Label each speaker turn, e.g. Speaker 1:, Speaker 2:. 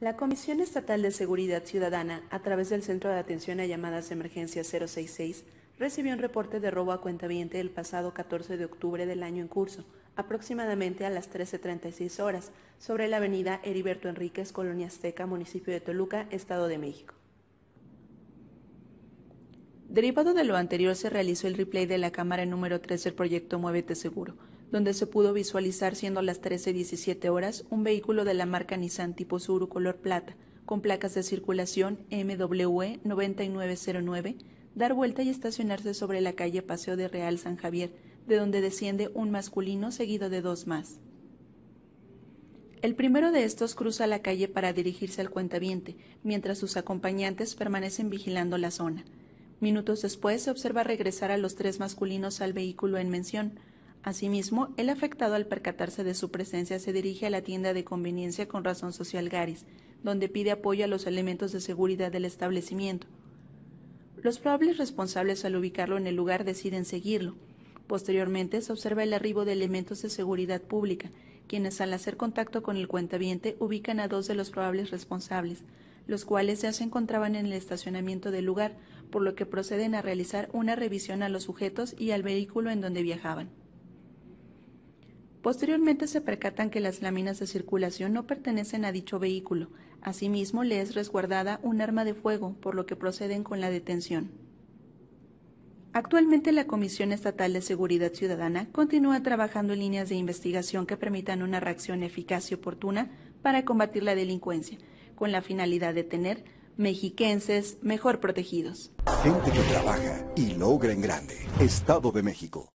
Speaker 1: La Comisión Estatal de Seguridad Ciudadana, a través del Centro de Atención a Llamadas de Emergencia 066, recibió un reporte de robo a cuenta cuentaviente el pasado 14 de octubre del año en curso, aproximadamente a las 13.36 horas, sobre la avenida Heriberto Enríquez, Colonia Azteca, municipio de Toluca, Estado de México. Derivado de lo anterior, se realizó el replay de la cámara número 3 del proyecto Muévete Seguro, donde se pudo visualizar siendo las 13.17 horas un vehículo de la marca Nissan tipo Suru color plata, con placas de circulación MWE 9909, dar vuelta y estacionarse sobre la calle Paseo de Real San Javier, de donde desciende un masculino seguido de dos más. El primero de estos cruza la calle para dirigirse al cuentaviente, mientras sus acompañantes permanecen vigilando la zona. Minutos después se observa regresar a los tres masculinos al vehículo en mención, Asimismo, el afectado al percatarse de su presencia se dirige a la tienda de conveniencia con razón social Garis, donde pide apoyo a los elementos de seguridad del establecimiento. Los probables responsables al ubicarlo en el lugar deciden seguirlo. Posteriormente se observa el arribo de elementos de seguridad pública, quienes al hacer contacto con el cuentaviente ubican a dos de los probables responsables, los cuales ya se encontraban en el estacionamiento del lugar, por lo que proceden a realizar una revisión a los sujetos y al vehículo en donde viajaban. Posteriormente se percatan que las láminas de circulación no pertenecen a dicho vehículo. Asimismo, le es resguardada un arma de fuego, por lo que proceden con la detención. Actualmente la Comisión Estatal de Seguridad Ciudadana continúa trabajando en líneas de investigación que permitan una reacción eficaz y oportuna para combatir la delincuencia, con la finalidad de tener mexiquenses mejor protegidos. Gente que trabaja y logra en grande. Estado de México.